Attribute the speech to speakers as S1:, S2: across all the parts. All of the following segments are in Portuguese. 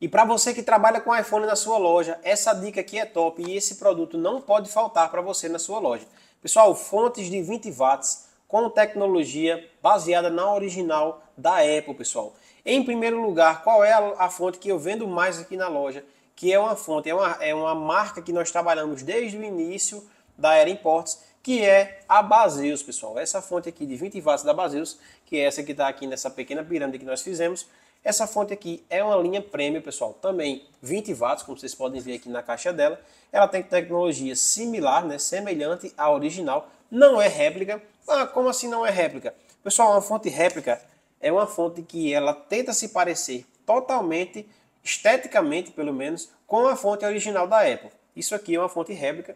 S1: E para você que trabalha com iPhone na sua loja, essa dica aqui é top e esse produto não pode faltar para você na sua loja. Pessoal, fontes de 20 watts com tecnologia baseada na original da Apple, pessoal. Em primeiro lugar, qual é a fonte que eu vendo mais aqui na loja? Que é uma fonte, é uma, é uma marca que nós trabalhamos desde o início da Era Imports, que é a Baseus pessoal. Essa fonte aqui de 20 watts da Baseus que é essa que está aqui nessa pequena pirâmide que nós fizemos, essa fonte aqui é uma linha premium, pessoal, também 20 watts, como vocês podem ver aqui na caixa dela. Ela tem tecnologia similar, né, semelhante à original, não é réplica. Ah, como assim não é réplica? Pessoal, uma fonte réplica é uma fonte que ela tenta se parecer totalmente, esteticamente pelo menos, com a fonte original da Apple. Isso aqui é uma fonte réplica,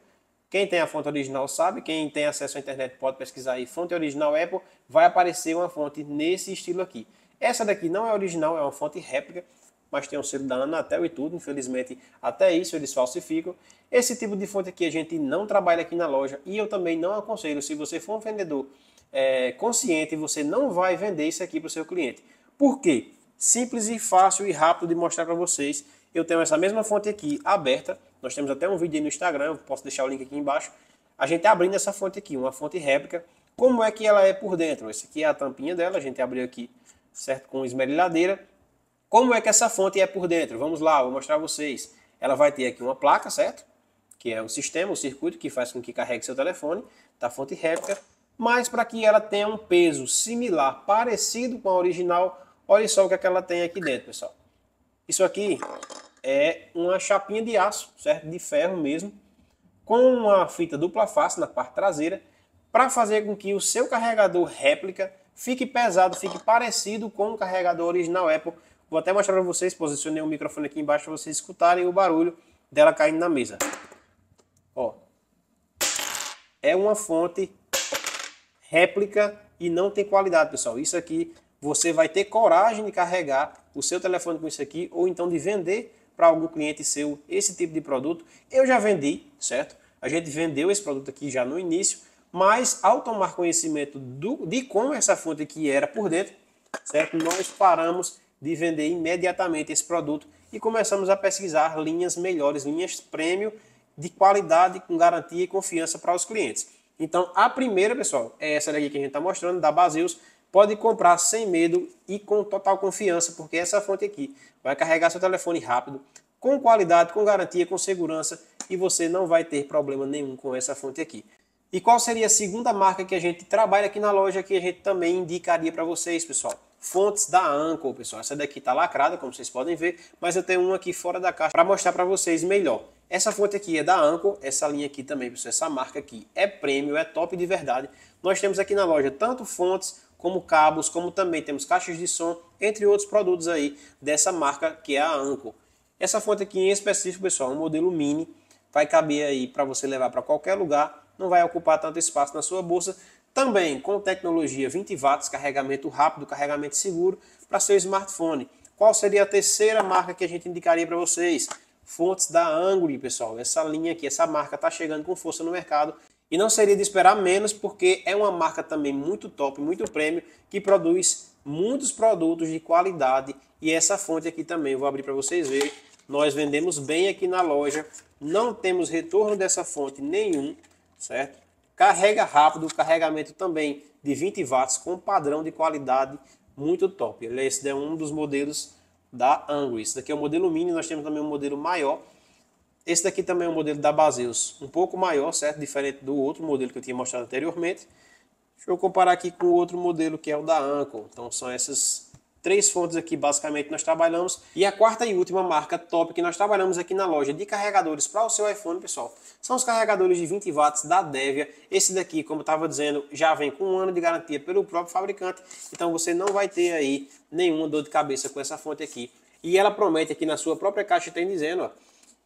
S1: quem tem a fonte original sabe, quem tem acesso à internet pode pesquisar aí fonte original Apple, vai aparecer uma fonte nesse estilo aqui. Essa daqui não é original, é uma fonte réplica, mas tem o um selo da Anatel e tudo, infelizmente até isso eles falsificam. Esse tipo de fonte aqui a gente não trabalha aqui na loja e eu também não aconselho, se você for um vendedor é, consciente, você não vai vender isso aqui para o seu cliente. Por quê? Simples e fácil e rápido de mostrar para vocês. Eu tenho essa mesma fonte aqui aberta, nós temos até um vídeo aí no Instagram, posso deixar o link aqui embaixo. A gente abrindo essa fonte aqui, uma fonte réplica. Como é que ela é por dentro? Essa aqui é a tampinha dela, a gente abriu aqui, certo? Com esmerilhadeira. Como é que essa fonte é por dentro? Vamos lá, vou mostrar a vocês. Ela vai ter aqui uma placa, certo? Que é o um sistema, o um circuito que faz com que carregue seu telefone, da tá, fonte réplica. Mas para que ela tenha um peso similar, parecido com a original, olha só o que, é que ela tem aqui dentro, pessoal. Isso aqui é uma chapinha de aço, certo? De ferro mesmo, com uma fita dupla face na parte traseira, para fazer com que o seu carregador réplica fique pesado, fique parecido com o carregador original Apple. Vou até mostrar para vocês, posicionei o microfone aqui embaixo para vocês escutarem o barulho dela caindo na mesa. Ó. É uma fonte réplica e não tem qualidade, pessoal. Isso aqui você vai ter coragem de carregar o seu telefone com isso aqui ou então de vender para algum cliente seu esse tipo de produto. Eu já vendi, certo? A gente vendeu esse produto aqui já no início, mas ao tomar conhecimento do, de como essa fonte aqui era por dentro, certo? Nós paramos de vender imediatamente esse produto e começamos a pesquisar linhas melhores, linhas prêmio de qualidade, com garantia e confiança para os clientes. Então, a primeira, pessoal, é essa daqui que a gente está mostrando, da baseus pode comprar sem medo e com total confiança, porque essa fonte aqui vai carregar seu telefone rápido, com qualidade, com garantia, com segurança e você não vai ter problema nenhum com essa fonte aqui. E qual seria a segunda marca que a gente trabalha aqui na loja que a gente também indicaria para vocês, pessoal? Fontes da Anchor, pessoal. Essa daqui está lacrada, como vocês podem ver, mas eu tenho uma aqui fora da caixa para mostrar para vocês melhor. Essa fonte aqui é da Anchor, essa linha aqui também, pessoal. Essa marca aqui é prêmio, é top de verdade. Nós temos aqui na loja tanto fontes como cabos, como também temos caixas de som, entre outros produtos aí dessa marca que é a Anco. Essa fonte aqui em específico, pessoal, é um modelo mini, vai caber aí para você levar para qualquer lugar, não vai ocupar tanto espaço na sua bolsa. Também com tecnologia 20 watts, carregamento rápido, carregamento seguro para seu smartphone. Qual seria a terceira marca que a gente indicaria para vocês? Fontes da Angle, pessoal. Essa linha aqui, essa marca está chegando com força no mercado e não seria de esperar menos, porque é uma marca também muito top, muito prêmio, que produz muitos produtos de qualidade. E essa fonte aqui também, vou abrir para vocês verem. Nós vendemos bem aqui na loja, não temos retorno dessa fonte nenhum, certo? Carrega rápido, carregamento também de 20 watts com padrão de qualidade muito top. Esse é um dos modelos da Angry. Esse daqui é o modelo mini, nós temos também um modelo maior, esse daqui também é um modelo da Baseus, um pouco maior, certo? Diferente do outro modelo que eu tinha mostrado anteriormente. Deixa eu comparar aqui com o outro modelo que é o da Anco. Então são essas três fontes aqui basicamente nós trabalhamos. E a quarta e última marca top que nós trabalhamos aqui na loja de carregadores para o seu iPhone, pessoal, são os carregadores de 20 watts da Devia. Esse daqui, como eu estava dizendo, já vem com um ano de garantia pelo próprio fabricante, então você não vai ter aí nenhuma dor de cabeça com essa fonte aqui. E ela promete aqui na sua própria caixa, tem dizendo, ó,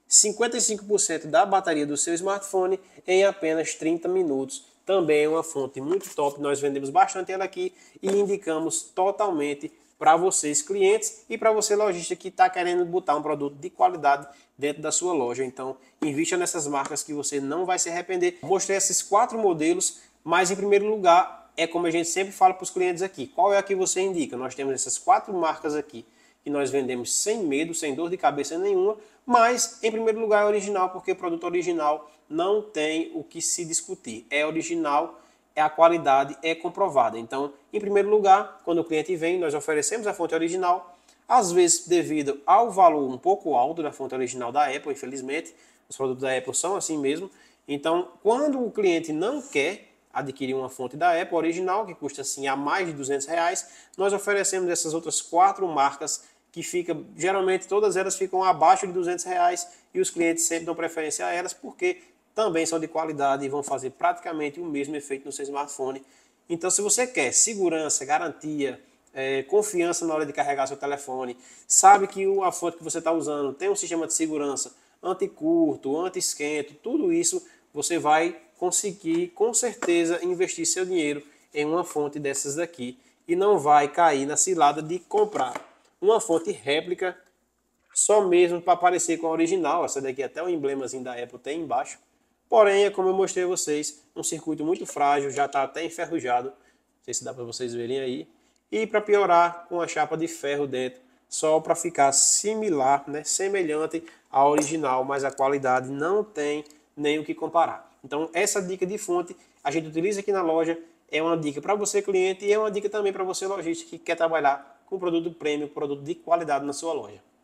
S1: 55% da bateria do seu smartphone em apenas 30 minutos. Também é uma fonte muito top, nós vendemos bastante ela aqui e indicamos totalmente para vocês clientes e para você lojista que está querendo botar um produto de qualidade dentro da sua loja. Então, invista nessas marcas que você não vai se arrepender. Mostrei esses quatro modelos, mas em primeiro lugar é como a gente sempre fala para os clientes aqui. Qual é a que você indica? Nós temos essas quatro marcas aqui e nós vendemos sem medo, sem dor de cabeça nenhuma, mas em primeiro lugar é original, porque produto original não tem o que se discutir. É original, é a qualidade é comprovada. Então, em primeiro lugar, quando o cliente vem, nós oferecemos a fonte original, às vezes devido ao valor um pouco alto da fonte original da Apple, infelizmente, os produtos da Apple são assim mesmo. Então, quando o cliente não quer adquirir uma fonte da Apple original, que custa assim a mais de 200 reais, nós oferecemos essas outras quatro marcas que fica, geralmente todas elas ficam abaixo de 200 reais e os clientes sempre dão preferência a elas porque também são de qualidade e vão fazer praticamente o mesmo efeito no seu smartphone. Então, se você quer segurança, garantia, é, confiança na hora de carregar seu telefone, sabe que a fonte que você está usando tem um sistema de segurança anti-curto, anti-esquento, tudo isso você vai conseguir com certeza investir seu dinheiro em uma fonte dessas daqui e não vai cair na cilada de comprar uma fonte réplica, só mesmo para parecer com a original. Essa daqui até o emblemazinho da Apple tem embaixo. Porém, é como eu mostrei a vocês, um circuito muito frágil, já está até enferrujado. Não sei se dá para vocês verem aí. E para piorar, com a chapa de ferro dentro, só para ficar similar, né, semelhante à original, mas a qualidade não tem nem o que comparar. Então, essa dica de fonte a gente utiliza aqui na loja, é uma dica para você cliente e é uma dica também para você lojista que quer trabalhar com produto premium, produto de qualidade na sua loja.